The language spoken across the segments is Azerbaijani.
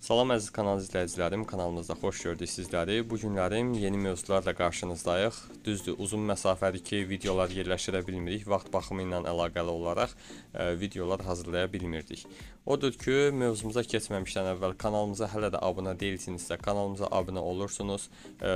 Salam əziz kanal izləyicilərim, kanalımızda xoş gördük sizləri. Bu günlərim yeni mövzularla qarşınızdayıq. Düzdür, uzun məsafəli ki, videolar yerləşdirə bilmirik, vaxt baxımı ilə əlaqəli olaraq ə, e, videolar hazırlaya bilmirdik. Odur ki, mövzumuza keçməmişdən əvvəl kanalımıza hələ də abunə deyilsinizsə, kanalımıza abunə olursunuz, ə, e,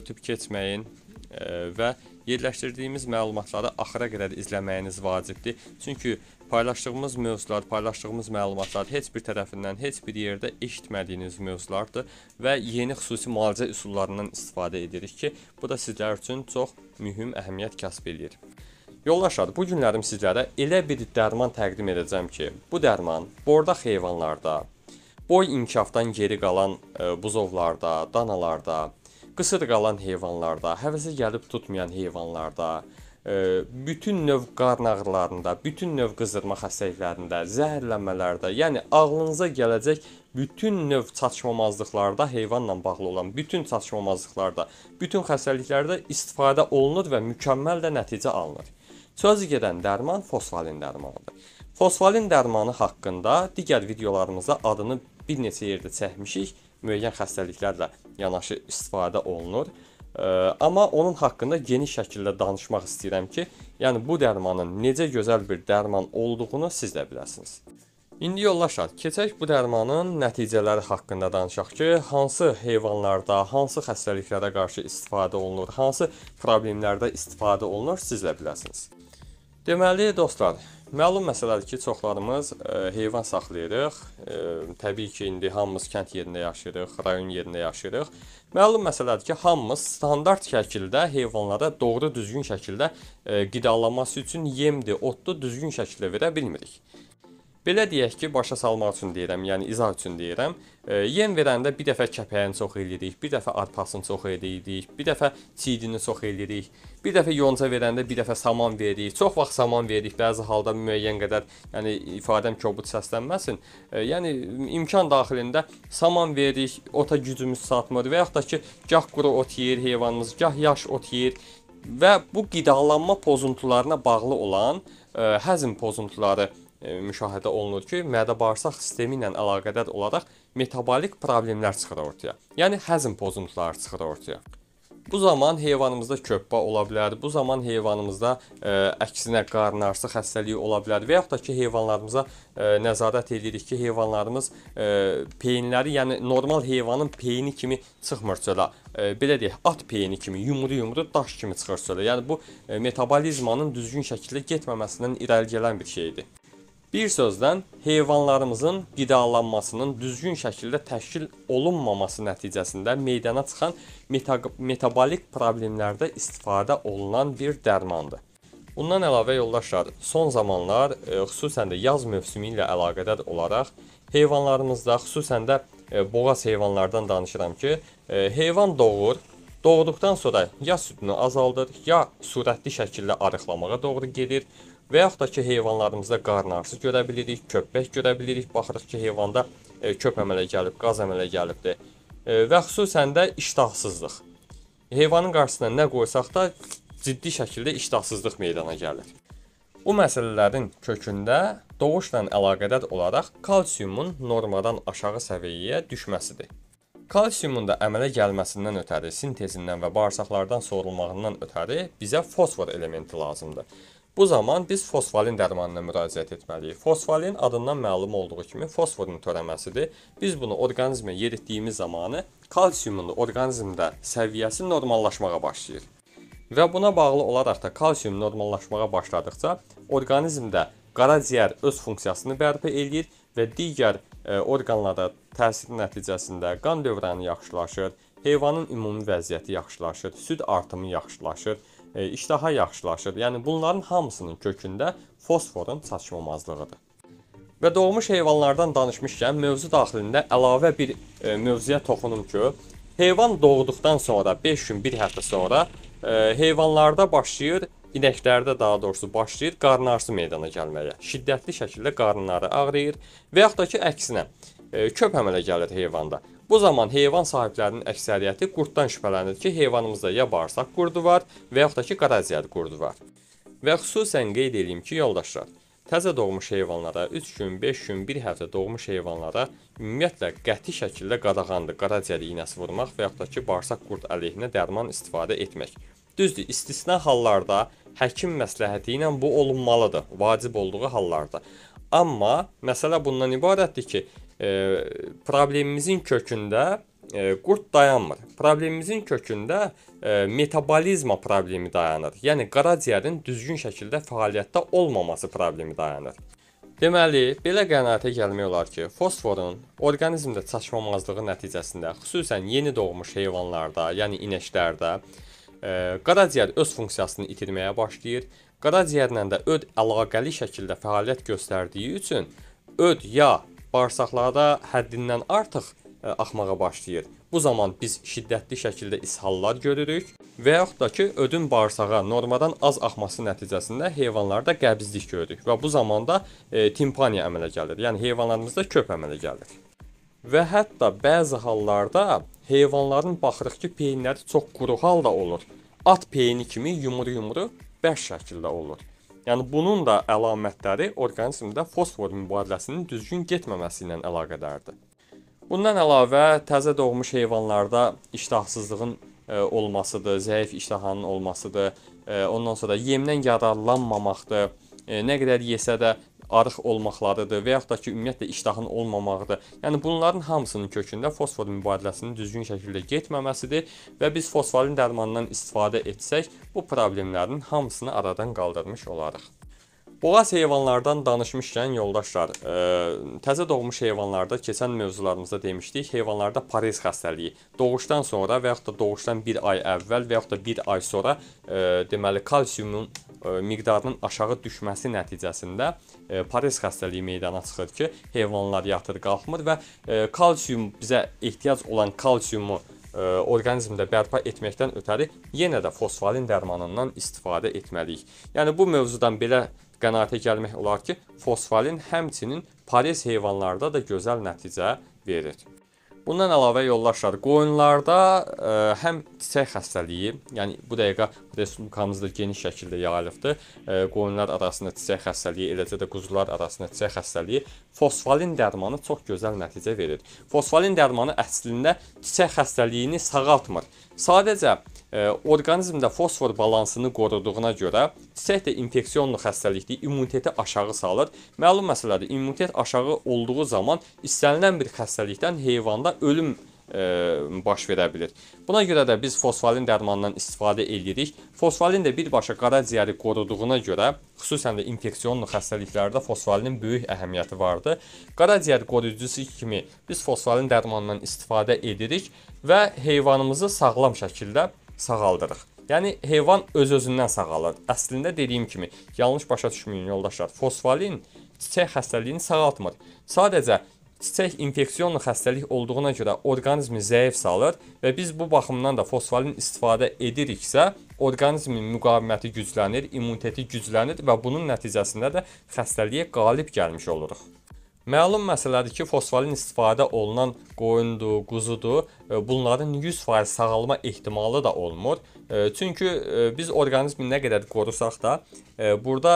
ötüb keçməyin ə, e, və yerləşdirdiyimiz məlumatları axıra qədər izləməyiniz vacibdir. Çünki Paylaşdığımız mövzular, paylaşdığımız məlumatlar heç bir tərəfindən, heç bir yerdə eşitmədiyiniz mövzulardır və yeni xüsusi müalicə üsullarından istifadə edirik ki, bu da sizlər üçün çox mühüm əhəmiyyət kəsb eləyir. Yoldaşlar, bu günlərim sizlərə elə bir dərman təqdim edəcəm ki, bu dərman bordaq heyvanlarda, boy inkişafdan geri qalan e, buzovlarda, danalarda, qısır qalan heyvanlarda, həvəsə gəlib tutmayan heyvanlarda, bütün növ qarın ağrılarında, bütün növ qızdırma xəstəliklərində, zəhərlənmələrdə, yəni ağlınıza gələcək bütün növ çatışmamazlıqlarda heyvanla bağlı olan bütün çatışmamazlıqlarda, bütün xəstəliklərdə istifadə olunur və mükəmməl də nəticə alınır. Sözü gedən dərman fosfolin dərmanıdır. Fosfolin dərmanı haqqında digər videolarımızda adını bir neçə yerdə çəkmişik. Müəyyən xəstəliklərlə yanaşı istifadə olunur. Amma onun haqqında geniş şəkildə danışmaq istəyirəm ki, yəni bu dərmanın necə gözəl bir dərman olduğunu siz də biləsiniz. İndi yollaşaq, keçək bu dərmanın nəticələri haqqında danışaq ki, hansı heyvanlarda, hansı xəstəliklərə qarşı istifadə olunur, hansı problemlərdə istifadə olunur, siz də biləsiniz. Deməli dostlar, Məlum məsələdir ki, çoxlarımız ə, e, heyvan saxlayırıq. Ə, e, təbii ki, indi hamımız kənd yerində yaşayırıq, rayon yerində yaşayırıq. Məlum məsələdir ki, hamımız standart şəkildə heyvanlara doğru düzgün şəkildə ə, e, qidalanması üçün yemdir, otdur düzgün şəkildə verə bilmirik. Belə deyək ki, başa salmaq üçün deyirəm, yəni izah üçün deyirəm. E, yem verəndə bir dəfə kəpəyini çox eləyirik, bir dəfə arpasını çox eləyirik, bir dəfə çiydini çox eləyirik, bir dəfə yonca verəndə bir dəfə saman veririk. Çox vaxt saman veririk, bəzi halda müəyyən qədər, yəni ifadəm kobud səslənməsin. E, yəni imkan daxilində saman veririk, ota gücümüz çatmır və yaxud da ki, gah quru ot yeyir heyvanımız, gah yaş ot yeyir və bu qidalanma pozuntularına bağlı olan e, həzm pozuntuları E, müşahidə olunur ki, mədə-bağırsaq sistemi ilə əlaqədar olaraq metabolik problemlər çıxır ortaya. Yəni həzm pozuntuları çıxır ortaya. Bu zaman heyvanımızda köppə ola bilər, bu zaman heyvanımızda ə, e, əksinə qarnarsıq xəstəliyi ola bilər və yaxud da ki, heyvanlarımıza ə, e, nəzarət edirik ki, heyvanlarımız ə, peyinləri, yəni normal heyvanın peyini kimi çıxmır çölə. Ə, belə deyək, at peyini kimi, yumru-yumru daş kimi çıxır çölə. Yəni bu ə, metabolizmanın düzgün şəkildə getməməsindən irəli gələn bir şeydir. Bir sözlə, heyvanlarımızın qidalanmasının düzgün şəkildə təşkil olunmaması nəticəsində meydana çıxan meta metabolik problemlərdə istifadə olunan bir dərmandır. Bundan əlavə yoldaşlar, son zamanlar e, xüsusən də yaz mövsümü ilə əlaqədar olaraq heyvanlarımızda, xüsusən də e, boğaz heyvanlardan danışıram ki, e, heyvan doğur, doğduqdan sonra ya südünü azaldır, ya sürətli şəkildə arıqlamağa doğru gedir. Və yaxud da ki, heyvanlarımızda qarın ağrısı görə bilirik, köpək görə bilirik, baxırıq ki, heyvanda e, köp əmələ gəlib, qaz əmələ gəlibdir. E, və xüsusən də iştahsızlıq. Heyvanın qarşısına nə qoysaq da ciddi şəkildə iştahsızlıq meydana gəlir. Bu məsələlərin kökündə doğuşla əlaqədar olaraq kalsiumun normadan aşağı səviyyəyə düşməsidir. Kalsiumun da əmələ gəlməsindən ötəri, sintezindən və bağırsaqlardan sorulmağından ötəri bizə fosfor elementi lazımdır. Bu zaman biz fosfalin dərmanına müraciət etməliyik. Fosfalin adından məlum olduğu kimi fosforun törəməsidir. Biz bunu orqanizmə yeritdiyimiz zamanı kalsiumun orqanizmdə səviyyəsi normallaşmağa başlayır. Və buna bağlı olaraq da kalsium normallaşmağa başladıqca orqanizmdə qaraciyər öz funksiyasını bərpa eləyir və digər e, orqanlara təsiri nəticəsində qan dövranı yaxşılaşır, heyvanın ümumi vəziyyəti yaxşılaşır, süd artımı yaxşılaşır, e, iştaha yaxşılaşır. Yəni bunların hamısının kökündə fosforun çatışmamazlığıdır. Və doğmuş heyvanlardan danışmışkən mövzu daxilində əlavə bir e, mövzuya toxunum ki, heyvan doğduqdan sonra 5 gün, 1 həftə sonra e, heyvanlarda başlayır inəklərdə daha doğrusu başlayır qarın ağrısı meydana gəlməyə. Şiddətli şəkildə qarınları ağrıyır və yaxud da ki, əksinə köp əmələ gəlir heyvanda. Bu zaman heyvan sahiblərinin əksəriyyəti qurddan şübhələnir ki, heyvanımızda ya bağırsaq qurdu var və yaxud da ki, qaraziyəli qurdu var. Və xüsusən qeyd edeyim ki, yoldaşlar, təzə doğmuş heyvanlara 3 gün, 5 gün, 1 həftə doğmuş heyvanlara ümumiyyətlə qəti şəkildə qadağandır qaradiyəli iynəsi vurmaq və yaxud da ki, bağırsaq qurd əleyhinə dərman istifadə etmək. Düzdür, istisna hallarda həkim məsləhəti ilə bu olunmalıdır, vacib olduğu hallarda. Amma məsələ bundan ibarətdir ki, e, problemimizin kökündə e, qurd dayanmır. Problemimizin kökündə e, metabolizma problemi dayanır. Yəni qaraciyərin düzgün şəkildə fəaliyyətdə olmaması problemi dayanır. Deməli, belə qənaətə gəlmək olar ki, fosforun orqanizmdə çatışmamazlığı nəticəsində, xüsusən yeni doğmuş heyvanlarda, yəni inəklərdə, e, qaraciyər öz funksiyasını itirməyə başlayır. Qaraciyərlə də öd əlaqəli şəkildə fəaliyyət göstərdiyi üçün öd ya bağırsaqlarda həddindən artıq ə, e, axmağa başlayır. Bu zaman biz şiddətli şəkildə ishallar görürük və yaxud da ki, ödün bağırsağa normadan az axması nəticəsində heyvanlarda qəbzlik görürük və bu zamanda e, timpaniya əmələ gəlir. Yəni heyvanlarımızda köp əmələ gəlir. Və hətta bəzi hallarda heyvanların baxırıq ki, peyinləri çox quru halda olur. At peyini kimi yumru-yumru bəş şəkildə olur. Yəni bunun da əlamətləri orqanizmdə fosfor mübadiləsinin düzgün getməməsi ilə əlaqədardır. Bundan əlavə təzə doğmuş heyvanlarda iştahsızlığın ə, e, olmasıdır, zəif iştahanın olmasıdır, ə, e, ondan sonra yemdən yararlanmamaqdır. Ə, e, nə qədər yesə də arıq olmaqlarıdır və yaxud da ki, ümumiyyətlə iştahın olmamağıdır. Yəni bunların hamısının kökündə fosfor mübadiləsinin düzgün şəkildə getməməsidir və biz fosforun dərmanından istifadə etsək, bu problemlərin hamısını aradan qaldırmış olarıq. Boğaz heyvanlardan danışmışkən yoldaşlar, ə, e, təzə doğmuş heyvanlarda keçən mövzularımızda demişdik, heyvanlarda parez xəstəliyi doğuşdan sonra və yaxud da doğuşdan 1 ay əvvəl və yaxud da 1 ay sonra ə, e, deməli kalsiumun E, miqdarının aşağı düşməsi nəticəsində e, Paris xəstəliyi meydana çıxır ki, heyvanlar yatır, qalxmır və e, kalsium bizə ehtiyac olan kalsiumu orqanizmdə bərpa etməkdən ötəri yenə də fosforin dərmanından istifadə etməliyik. Yəni bu mövzudan belə qənaətə gəlmək olar ki, fosforin həmçinin Paris heyvanlarda da gözəl nəticə verir. Bundan əlavə yoldaşlar, qoyunlarda ə, e, həm çiçək xəstəliyi, yəni bu dəqiqə respublikamızda geniş şəkildə yayılıbdır. Ə, e, qoyunlar arasında çiçək xəstəliyi, eləcə də quzular arasında çiçək xəstəliyi fosfalin dərmanı çox gözəl nəticə verir. Fosfalin dərmanı əslində çiçək xəstəliyini sağaltmır. Sadəcə e, orqanizmdə fosfor balansını qoruduğuna görə çiçək də infeksionlu xəstəlikdir, immuniteti aşağı salır. Məlum məsələdir, immunitet aşağı olduğu zaman istənilən bir xəstəlikdən heyvanda ölüm E, baş verə bilir. Buna görə də biz fosfalin dərmanından istifadə edirik. Fosfalin də birbaşa qara ciyəri qoruduğuna görə, xüsusən də infeksionlu xəstəliklərdə fosfalinin böyük əhəmiyyəti vardır. Qara ciyər qoruyucusu kimi biz fosfalin dərmanından istifadə edirik və heyvanımızı sağlam şəkildə sağaldırıq. Yəni heyvan öz-özündən sağalır. Əslində dediyim kimi, yanlış başa düşməyin yoldaşlar. Fosfalin çiçək xəstəliyini sağaltmır. Sadəcə Çiçək infeksiyon xəstəlik olduğuna görə orqanizmi zəif salır və biz bu baxımdan da fosfalin istifadə ediriksə, orqanizmin müqaviməti güclənir, immuniteti güclənir və bunun nəticəsində də xəstəliyə qalib gəlmiş oluruq. Məlum məsələdir ki, fosfolin istifadə olunan qoyundur, quzudur, e, bunların 100% sağalma ehtimalı da olmur. E, çünki e, biz orqanizmi nə qədər qorusaq da, burada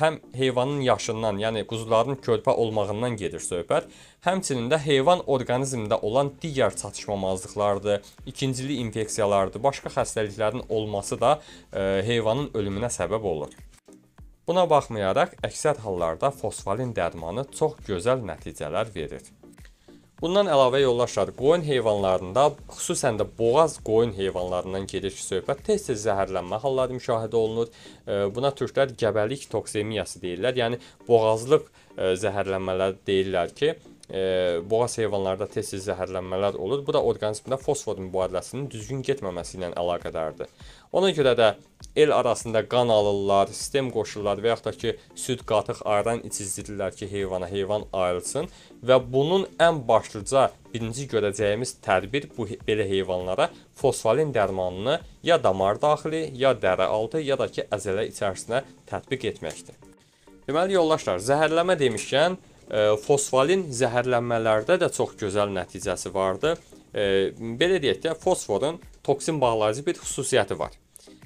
həm heyvanın yaşından, yəni quzuların körpə olmağından gedir söhbət, həmçinin də heyvan orqanizmində olan digər çatışmamazlıqlardır, ikincili infeksiyalardır, başqa xəstəliklərin olması da heyvanın ölümünə səbəb olur. Buna baxmayaraq, əksər hallarda fosfolin dərmanı çox gözəl nəticələr verir. Bundan əlavə yoldaşlar, qoyun heyvanlarında, xüsusən də boğaz qoyun heyvanlarından gedir ki, söhbət tez-tez zəhərlənmə halları müşahidə olunur. E, buna türklər gəbəlik toksemiyası deyirlər. Yəni boğazlıq e, zəhərlənmələri deyirlər ki, e, boğaz heyvanlarda tez-tez zəhərlənmələr olur. Bu da orqanizmdə fosfor mübadiləsinin düzgün getməməsi ilə əlaqədardır. Ona görə də el arasında qan alırlar, sistem qoşurlar və yaxud da ki, süd qatıq ayran içizdirirlər ki, heyvana heyvan ayrılsın və bunun ən başlıca birinci görəcəyimiz tədbir bu belə heyvanlara fosfolin dərmanını ya damar daxili, ya dərə altı, ya da ki, əzələ içərisinə tətbiq etməkdir. Deməli yoldaşlar, zəhərlənmə demişkən, fosfolin zəhərlənmələrdə də çox gözəl nəticəsi vardı. Belə deyək də, fosforun toksin bağlayıcı bir xüsusiyyəti var.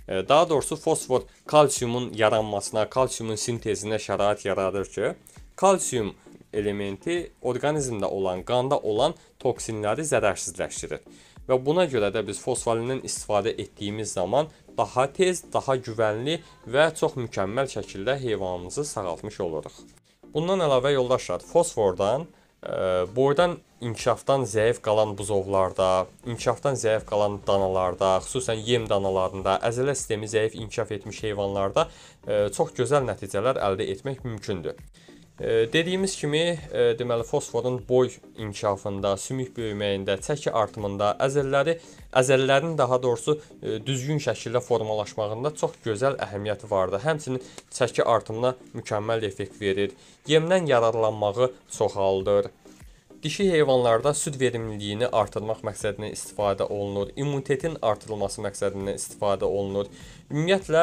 Daha doğrusu fosfor kalsiumun yaranmasına, kalsiumun sintezinə şərait yaradır ki, kalsium elementi orqanizmdə olan, qanda olan toksinləri zərərsizləşdirir. Və buna görə də biz fosfolindən istifadə etdiyimiz zaman daha tez, daha güvənli və çox mükəmməl şəkildə heyvanımızı sağaltmış oluruq. Bundan əlavə yoldaşlar, fosfordan ə, e, boydan inkişafdan zəif qalan buzovlarda, inkişafdan zəif qalan danalarda, xüsusən yem danalarında, əzələ sistemi zəif inkişaf etmiş heyvanlarda ə, e, çox gözəl nəticələr əldə etmək mümkündür. Dediyimiz kimi, e, deməli fosforun boy inkişafında, sümük böyüməyində, çəki artımında, əzəlləri, əzəllərin daha doğrusu e, düzgün şəkildə formalaşmağında çox gözəl əhəmiyyəti vardır. Həmçinin çəki artımına mükəmməl effekt verir. Yemdən yararlanmağı çoxaldır. Dişi heyvanlarda süd verimliliyini artırmaq məqsədinə istifadə olunur, immunitetin artırılması məqsədindən istifadə olunur. Ümumiyyətlə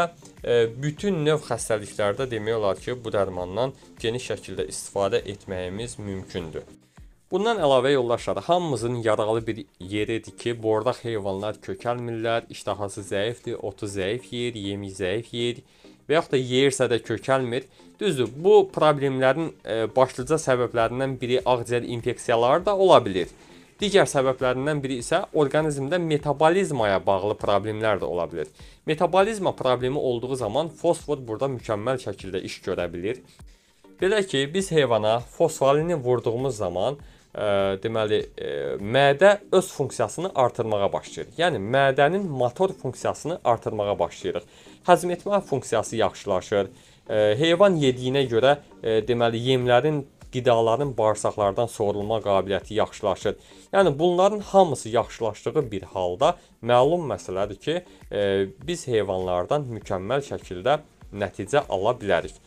e, bütün növ xəstəliklərdə demək olar ki, bu dərmandan geniş şəkildə istifadə etməyimiz mümkündür. Bundan əlavə yoldaşlar, hamımızın yaralı bir yeridir ki, bordaq heyvanlar kökəlmirlər, iştahası zəifdir, otu zəif yeyir, yemi zəif yeyir və yaxud da yeyirsə də kökəlmir. Düzdür, bu problemlərin e, başlıca səbəblərindən biri ağciyər infeksiyaları da ola bilər. Digər səbəblərindən biri isə orqanizmdə metabolizmaya bağlı problemlər də ola bilər. Metabolizma problemi olduğu zaman fosfor burada mükəmməl şəkildə iş görə bilər. Belə ki, biz heyvana fosforini vurduğumuz zaman ə, deməli ə, mədə öz funksiyasını artırmağa başlayır. Yəni mədənin motor funksiyasını artırmağa başlayırıq. Həzm etmə funksiyası yaxşılaşır. Ə, heyvan yediyinə görə ə, deməli yemlərin qidaların bağırsaqlardan sorulma qabiliyyəti yaxşılaşır. Yəni bunların hamısı yaxşılaşdığı bir halda məlum məsələdir ki, ə, biz heyvanlardan mükəmməl şəkildə nəticə ala bilərik.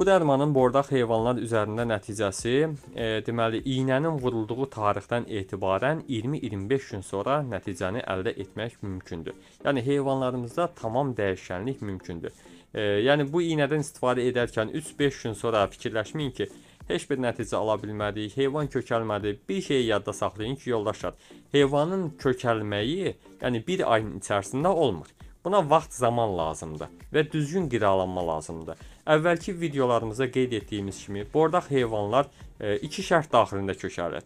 Bu dərmanın bordaq heyvanlar üzərində nəticəsi, e, deməli iynənin vurulduğu tarixdən etibarən 20-25 gün sonra nəticəni əldə etmək mümkündür. Yəni heyvanlarımızda tamam dəyişkənlik mümkündür. E, yəni bu iynədən istifadə edərkən 3-5 gün sonra fikirləşməyin ki, heç bir nəticə ala bilmədik, heyvan kökəlmədi. Bir şeyi yadda saxlayın ki, yoldaşlar, heyvanın kökəlməyi, yəni bir ayın içərisində olmur. Buna vaxt, zaman lazımdır və düzgün qidalanma lazımdır. Əvvəlki videolarımızda qeyd etdiyimiz kimi, bordaq heyvanlar e, iki şərt daxilində köçərlər.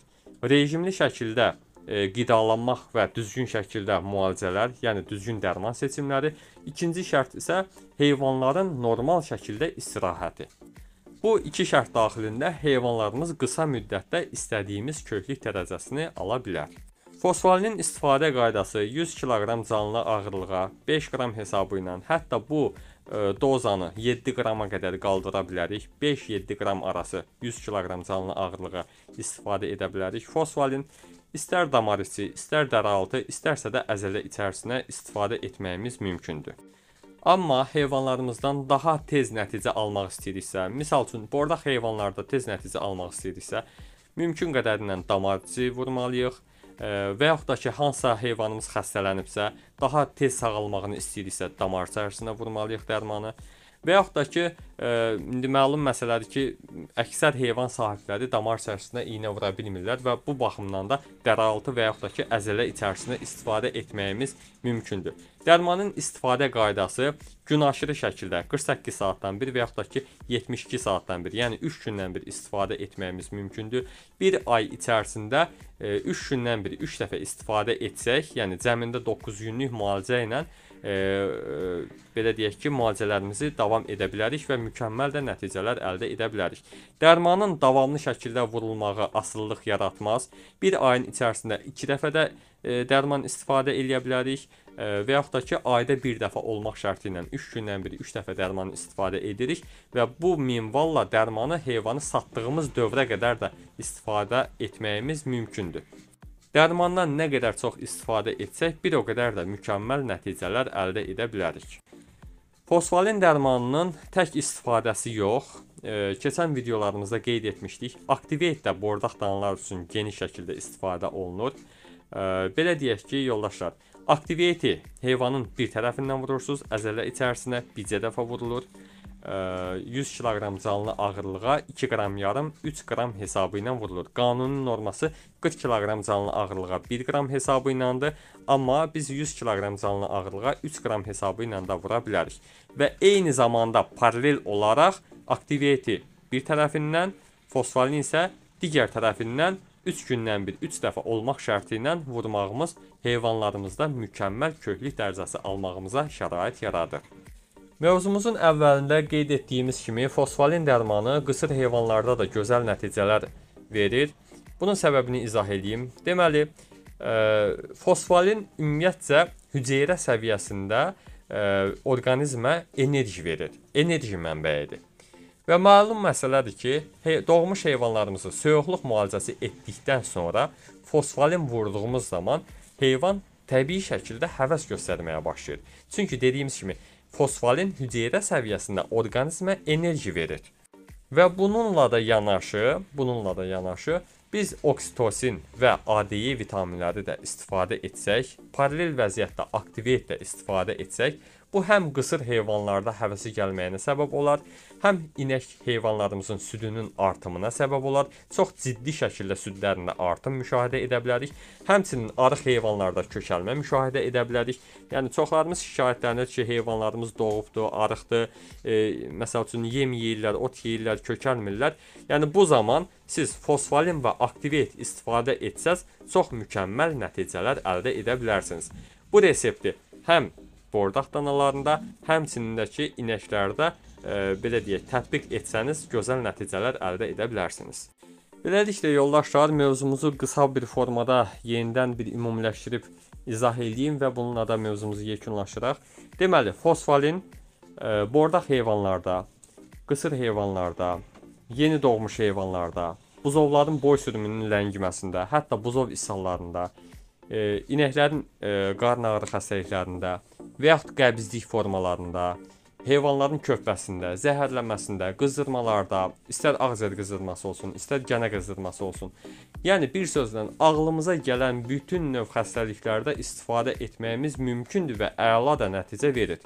Rejimli şəkildə e, qidalanmaq və düzgün şəkildə müalicələr, yəni düzgün dərman seçimləri. İkinci şərt isə heyvanların normal şəkildə istirahəti. Bu iki şərt daxilində heyvanlarımız qısa müddətdə istədiyimiz köklük dərəcəsini ala bilər. Fosfolinin istifadə qaydası 100 kq canlı ağırlığa 5 qram hesabı ilə, hətta bu dozanı 7 qrama qədər qaldıra bilərik. 5-7 qram arası 100 kiloqram canlı ağırlığa istifadə edə bilərik. Fosfolin istər damar içi, istər daraltı, istərsə də əzələ içərisinə istifadə etməyimiz mümkündür. Amma heyvanlarımızdan daha tez nəticə almaq istəyiriksə, misal üçün bordaq heyvanlarda tez nəticə almaq istəyiriksə, mümkün qədərindən damar içi vurmalıyıq və yaxud da ki, hansısa heyvanımız xəstələnibsə, daha tez sağalmağını istəyiriksə, damar içərisinə vurmalıyıq dərmanı. Və yaxud da ki, ə, e, indi məlum məsələdir ki, əksər heyvan sahibləri damar içərisinə iynə vura bilmirlər və bu baxımdan da dəraltı və yaxud da ki, əzələ içərisinə istifadə etməyimiz mümkündür. Dərmanın istifadə qaydası gün aşırı şəkildə 48 saatdan bir və yaxud da ki, 72 saatdan bir, yəni 3 gündən bir istifadə etməyimiz mümkündür. 1 ay içərisində 3 e, gündən bir 3 dəfə istifadə etsək, yəni cəmində 9 günlük müalicə ilə E, belə deyək ki, müalicələrimizi davam edə bilərik və mükəmməl də nəticələr əldə edə bilərik. Dərmanın davamlı şəkildə vurulmağı asıllıq yaratmaz. Bir ayın içərisində 2 dəfə də e, dərman istifadə edə bilərik e, və yaxud da ki, ayda bir dəfə olmaq şərti ilə 3 gündən bir 3 dəfə dərman istifadə edirik və bu minvalla dərmanı heyvanı satdığımız dövrə qədər də istifadə etməyimiz mümkündür. Dərmandan nə qədər çox istifadə etsək, bir o qədər də mükəmməl nəticələr əldə edə bilərik. Fosfalin dərmanının tək istifadəsi yox, e, keçən videolarımızda qeyd etmişdik. Activate də bordaq danlar üçün geniş şəkildə istifadə olunur. E, belə deyək ki, yoldaşlar, Activate-i heyvanın bir tərəfindən vurursunuz, əzələ içərisinə bircə dəfə vurulur. 100 kiloqram canlı ağırlığa 2 qram yarım, 3 qram hesabı ilə vurulur. Qanunun norması 40 kiloqram canlı ağırlığa 1 qram hesabı iləndir, amma biz 100 kiloqram canlı ağırlığa 3 qram hesabı ilə də vura bilərik. Və eyni zamanda paralel olaraq aktiviteti bir tərəfindən, fosforin isə digər tərəfindən 3 gündən bir 3 dəfə olmaq şərti ilə vurmağımız heyvanlarımızda mükəmməl köklük dərəcəsi almağımıza şərait yaradır. Mövzumuzun əvvəlində qeyd etdiyimiz kimi fosfolin dərmanı qısır heyvanlarda da gözəl nəticələr verir. Bunun səbəbini izah edeyim. Deməli, ə, e, fosfolin ümumiyyətcə hüceyrə səviyyəsində ə, e, orqanizmə enerji verir. Enerji mənbəyidir. Və məlum məsələdir ki, hey, doğmuş heyvanlarımızı soyuqluq müalicəsi etdikdən sonra fosfolin vurduğumuz zaman heyvan təbii şəkildə həvəs göstərməyə başlayır. Çünki dediyimiz kimi fosfolin hüceyrə səviyyəsində orqanizmə enerji verir. Və bununla da yanaşı, bununla da yanaşı biz oksitosin və ADE vitaminləri də istifadə etsək, paralel vəziyyətdə aktivit də istifadə etsək, Bu həm qısır heyvanlarda həvəsi gəlməyinə səbəb olar, həm inək heyvanlarımızın südünün artımına səbəb olar. Çox ciddi şəkildə südlərində artım müşahidə edə bilərik. Həmçinin arıq heyvanlarda kökəlmə müşahidə edə bilərik. Yəni çoxlarımız şikayətlənir ki, heyvanlarımız doğubdur, arıqdır. E, məsəl üçün yem yeyirlər, ot yeyirlər, kökəlmirlər. Yəni bu zaman siz fosfolin və aktivit istifadə etsəz çox mükəmməl nəticələr əldə edə bilərsiniz. Bu resepti həm bordaq danalarında, həmçinin də ki, inəklərdə e, belə deyək, tətbiq etsəniz gözəl nəticələr əldə edə bilərsiniz. Beləliklə yoldaşlar, mövzumuzu qısa bir formada yenidən bir ümumiləşdirib izah eləyim və bununla da mövzumuzu yekunlaşdıraq. Deməli, fosfolin e, bordaq heyvanlarda, qısır heyvanlarda, yeni doğmuş heyvanlarda, buzovların boy sürümünün ləngiməsində, hətta buzov ishallarında, e, inəklərin e, qarın ağrı xəstəliklərində, və yaxud qəbizlik formalarında, heyvanların körpəsində, zəhərlənməsində, qızdırmalarda, istər ağciyər qızdırması olsun, istər gənə qızdırması olsun. Yəni bir sözlə ağlımıza gələn bütün növ xəstəliklərdə istifadə etməyimiz mümkündür və əla da nəticə verir.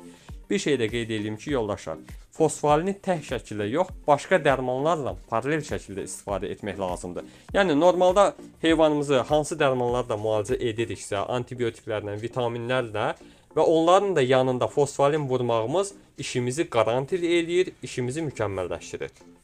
Bir şey də qeyd edeyim ki, yoldaşlar, fosforini tək şəkildə yox, başqa dərmanlarla paralel şəkildə istifadə etmək lazımdır. Yəni normalda heyvanımızı hansı dərmanlarla müalicə ediriksə, antibiotiklərlə, vitaminlərlə və onların da yanında fosforin vurmağımız işimizi qarantil eləyir, işimizi mükəmməlləşdirir.